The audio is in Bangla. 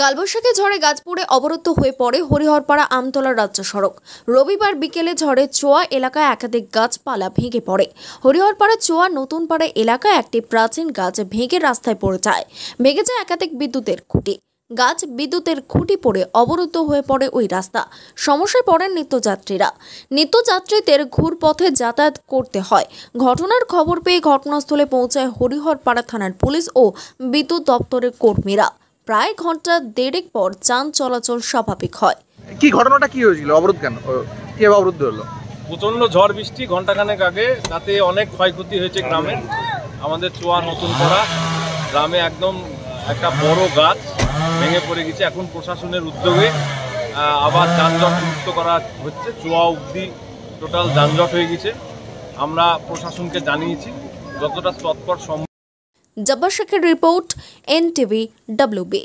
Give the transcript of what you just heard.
কালবৈশাখী ঝড়ে গাছপুরে অবরুদ্ধ হয়ে পড়ে হরিহরপাড়া আমতলা রাজ্য সড়ক রবিবার বিকেলে ঝড়ে চোয়া এলাকায় একাধিক গাছপালা ভেঙে পড়ে হরিহরপাড়া চোয়া নতুনপাড়া এলাকায় একটি প্রাচীন গাছ ভেঙে রাস্তায় পড়ে যায় ভেঙে যায় একাধিক বিদ্যুতের খুঁটি গাছ বিদ্যুতের খুঁটি পড়ে অবরুদ্ধ হয়ে পড়ে ওই রাস্তা সমস্যায় পড়েন নিত্যযাত্রীরা নিত্যযাত্রীদের ঘুরপথে যাতায়াত করতে হয় ঘটনার খবর পেয়ে ঘটনাস্থলে পৌঁছায় হরিহরপাড়া থানার পুলিশ ও বিদ্যুৎ দপ্তরের কর্মীরা প্রায় ঘন্টা দেড়েক পর যান চলাচল স্বাভাবিক হয় কি ঘটনাটা কি হয়েছিল অবরোধ কেন কি অবরুদ্ধ হলো প্রচণ্ড ঝড় বৃষ্টি ঘন্টাখানেক আগে তাতে অনেক ক্ষয়ক্ষতি হয়েছে গ্রামে আমাদের চোয়া নতুন করা গ্রামে একদম একটা বড় গাছ ভেঙে পড়ে গেছে এখন প্রশাসনের উদ্যোগে আবার যানজট মুক্ত করা হচ্ছে চোয়া অবধি টোটাল যানজট হয়ে গেছে আমরা প্রশাসনকে জানিয়েছি যতটা তৎপর সম্ভব জব্বার শেখের রিপোর্ট এনটিভি ডব্লিউবি